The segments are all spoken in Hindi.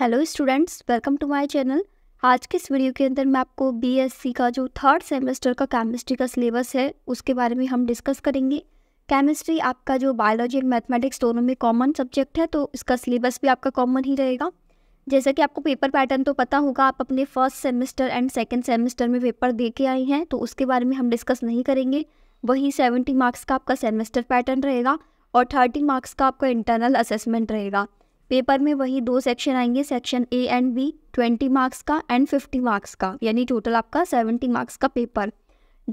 hello students welcome to my channel आज के इस वीडियो के अंदर मैं आपको बीएससी का जो थर्ड सेमेस्टर का केमिस्ट्री का सिलेबस है उसके बारे में हम डिस्कस करेंगे केमिस्ट्री आपका जो बायोलॉजी एंड मैथमेटिक्स दोनों में कॉमन सब्जेक्ट है तो इसका सिलेबस भी आपका कॉमन ही रहेगा जैसा कि आपको पेपर पैटर्न तो पता होगा आप अपने first semester and second semester में पेपर दे के आए हैं तो उसके बारे में हम डिस्कस नहीं करेंगे वहीं सेवेंटी मार्क्स का आपका सेमेस्टर पैटर्न रहेगा और थर्टी मार्क्स का आपका इंटरनल असेसमेंट रहेगा पेपर में वही दो सेक्शन आएंगे section A and B twenty marks का एंड फिफ्टी मार्क्स का यानी टोटल आपका सेवेंटी मार्क्स का पेपर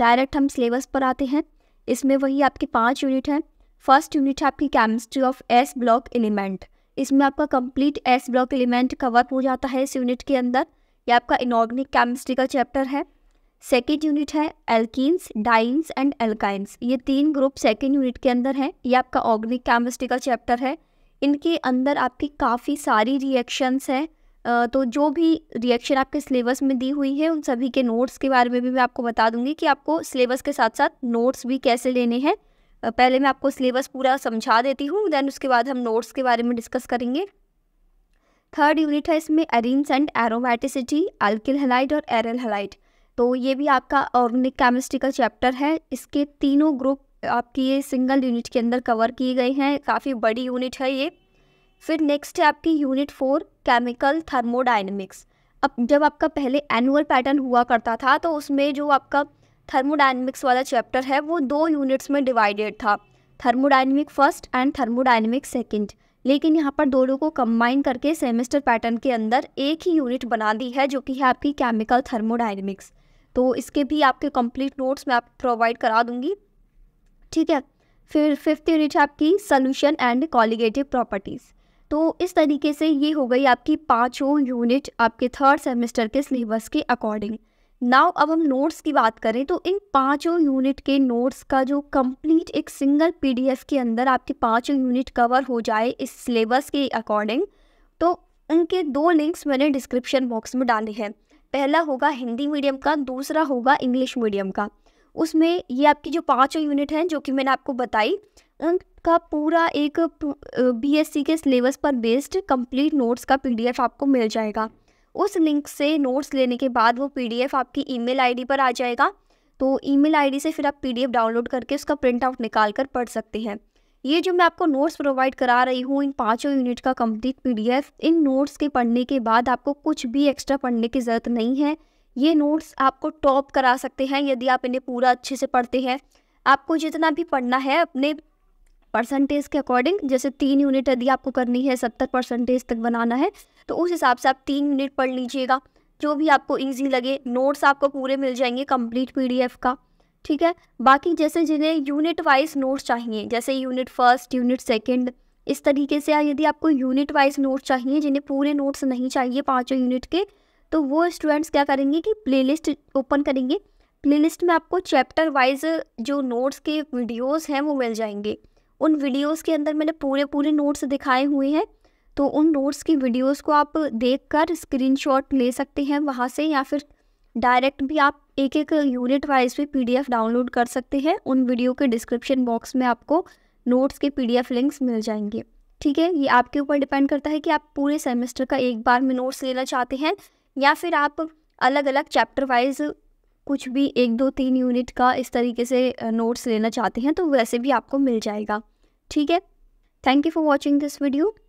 डायरेक्ट हम सिलेबस पर आते हैं इसमें वही आपके पाँच यूनिट हैं फर्स्ट यूनिट है आपकी chemistry of S block element इसमें आपका complete S block element cover हो जाता है इस यूनिट के अंदर यह आपका इनऑर्गेनिक केमिस्ट्री का चैप्टर है सेकेंड यूनिट है एल्किन्स डाइन्स एंड एल्काइंस ये तीन ग्रुप सेकेंड यूनिट के अंदर हैं यह आपका ऑर्गेनिक केमिस्ट्री का चैप्टर है इनके अंदर आपकी काफ़ी सारी रिएक्शंस हैं तो जो भी रिएक्शन आपके सिलेबस में दी हुई है उन सभी के नोट्स के बारे में भी मैं आपको बता दूंगी कि आपको सिलेबस के साथ साथ नोट्स भी कैसे लेने हैं पहले मैं आपको सिलेबस पूरा समझा देती हूँ देन उसके बाद हम नोट्स के बारे में डिस्कस करेंगे थर्ड यूनिट है इसमें arenes and aromaticity alkyl halide और एरल हेलाइट तो ये भी आपका ऑर्गेनिक केमिस्ट्री का चैप्टर है इसके तीनों ग्रुप आपकी ये सिंगल यूनिट के अंदर कवर की गई हैं काफ़ी बड़ी यूनिट है ये फिर नेक्स्ट है आपकी यूनिट फोर केमिकल थर्मोडाइनमिक्स अब जब आपका पहले एनुअल पैटर्न हुआ करता था तो उसमें जो आपका थर्मोडाइनमिक्स वाला चैप्टर है वो दो यूनिट्स में डिवाइडेड था thermodynamic first and thermodynamic second लेकिन यहाँ पर दोनों को कंबाइन करके सेमेस्टर पैटर्न के अंदर एक ही यूनिट बना दी है जो कि है आपकी केमिकल थर्मोडाइनमिक्स तो इसके भी आपके कंप्लीट नोट्स मैं आप प्रोवाइड करा दूंगी ठीक है फिर फिफ्थ यूनिट है आपकी सोल्यूशन एंड कॉलिगेटिव प्रॉपर्टीज़ तो इस तरीके से ये हो गई आपकी पाँचों यूनिट आपके थर्ड सेमेस्टर के सिलेबस के अकॉर्डिंग नाउ अब हम नोट्स की बात करें तो इन पाँचों यूनिट के नोट्स का जो कंप्लीट एक सिंगल पी के अंदर आपके पाँचों यूनिट कवर हो जाए इस सिलेबस के अकॉर्डिंग तो उनके दो लिंक्स मैंने डिस्क्रिप्शन बॉक्स में डाले हैं पहला होगा हिंदी मीडियम का दूसरा होगा इंग्लिश मीडियम का उसमें ये आपकी जो पाँचों यूनिट हैं जो कि मैंने आपको बताई उनका अं, पूरा एक बीएससी के सिलेबस पर बेस्ड कंप्लीट नोट्स का पीडीएफ आपको मिल जाएगा उस लिंक से नोट्स लेने के बाद वो पीडीएफ आपकी ईमेल आईडी पर आ जाएगा तो ईमेल आईडी से फिर आप पीडीएफ डाउनलोड करके उसका प्रिंट आउट निकाल कर पढ़ सकते हैं ये जो मैं आपको नोट्स प्रोवाइड करा रही हूँ इन पाँचों यूनिट का कंप्लीट पीडीएफ इन नोट्स के पढ़ने के बाद आपको कुछ भी एक्स्ट्रा पढ़ने की ज़रूरत नहीं है ये नोट्स आपको टॉप करा सकते हैं यदि आप इन्हें पूरा अच्छे से पढ़ते हैं आपको जितना भी पढ़ना है अपने परसेंटेज के अकॉर्डिंग जैसे तीन यूनिट यदि आपको करनी है सत्तर परसेंटेज तक बनाना है तो उस हिसाब से आप तीन यूनिट पढ़ लीजिएगा जो भी आपको ईजी लगे नोट्स आपको पूरे मिल जाएंगे कंप्लीट पीडीएफ का ठीक है बाकी जैसे जिन्हें यूनिट वाइज नोट्स चाहिए जैसे यूनिट फर्स्ट यूनिट सेकेंड इस तरीके से यदि आपको यूनिट वाइज नोट्स चाहिए जिन्हें पूरे नोट्स नहीं चाहिए पाँचों यूनिट के तो वो स्टूडेंट्स क्या करेंगे कि प्लेलिस्ट ओपन करेंगे प्लेलिस्ट में आपको चैप्टर वाइज जो नोट्स के वीडियोस हैं वो मिल जाएंगे उन वीडियोस के अंदर मैंने पूरे पूरे नोट्स दिखाए हुए हैं तो उन नोट्स की वीडियोस को आप देखकर स्क्रीनशॉट ले सकते हैं वहाँ से या फिर डायरेक्ट भी आप एक एक यूनिट वाइज भी पीडीएफ डाउनलोड कर सकते हैं उन वीडियो के डिस्क्रिप्शन बॉक्स में आपको नोट्स के पी लिंक्स मिल जाएंगे ठीक है ये आपके ऊपर डिपेंड करता है कि आप पूरे सेमेस्टर का एक बार में नोट्स लेना चाहते हैं या फिर आप अलग अलग चैप्टर वाइज कुछ भी एक दो तीन यूनिट का इस तरीके से नोट्स लेना चाहते हैं तो वैसे भी आपको मिल जाएगा ठीक है thank you for watching this video